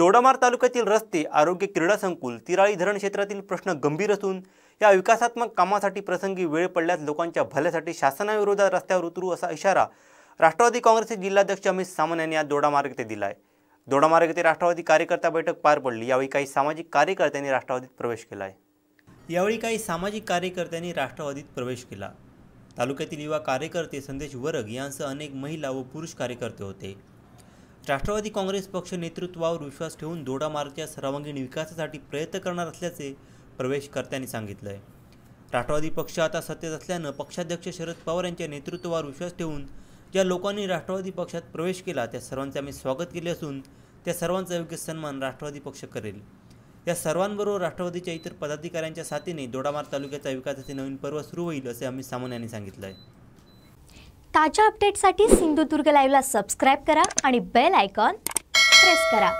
दोडामार तालुक्यातील रस्ते आरोग्य क्रीडा संकुल तिराळी धरण क्षेत्रातील प्रश्न गंभीर असून या विकासात्मक कामासाठी प्रसंगी वेळ पडल्यास लोकांच्या भल्यासाठी शासनाविरोधात रस्त्यावर उतरू असा इशारा राष्ट्रवादी काँग्रेसचे जिल्हाध्यक्ष अमित सामन यांनी आज दोडामार्ग येथे दिला आहे दोडामार्ग येथे राष्ट्रवादी कार्यकर्ता बैठक पार पडली यावेळी काही सामाजिक कार्यकर्त्यांनी राष्ट्रवादीत प्रवेश केला आहे यावेळी काही सामाजिक कार्यकर्त्यांनी राष्ट्रवादीत प्रवेश केला तालुक्यातील युवा कार्यकर्ते संदेश वरग यांसह अनेक महिला व पुरुष कार्यकर्ते होते राष्ट्रवादी काँग्रेस पक्ष नेतृत्वावर विश्वास ठेवून दोडा सर्वांगीण विकासासाठी प्रयत्न करणार असल्याचे प्रवेशकर्त्यांनी सांगितलं आहे राष्ट्रवादी पक्ष आता सत्तेत असल्यानं पक्षाध्यक्ष शरद पवार यांच्या नेतृत्वावर विश्वास ठेवून ज्या लोकांनी राष्ट्रवादी पक्षात प्रवेश केला त्या सर्वांचे आम्ही स्वागत केले असून त्या सर्वांचा योग्य सन्मान राष्ट्रवादी पक्ष करेल या सर्वांबरोबर राष्ट्रवादीच्या इतर पदाधिकाऱ्यांच्या साथीने दोडामार तालुक्याचा विकासाचे नवीन पर्व सुरू होईल असे आम्ही सामन्याने सांगितलं आहे ताज्या अपडेटसाठी सिंधुदुर्ग लाईव्हला सबस्क्राईब करा आणि बेल आयकॉन प्रेस करा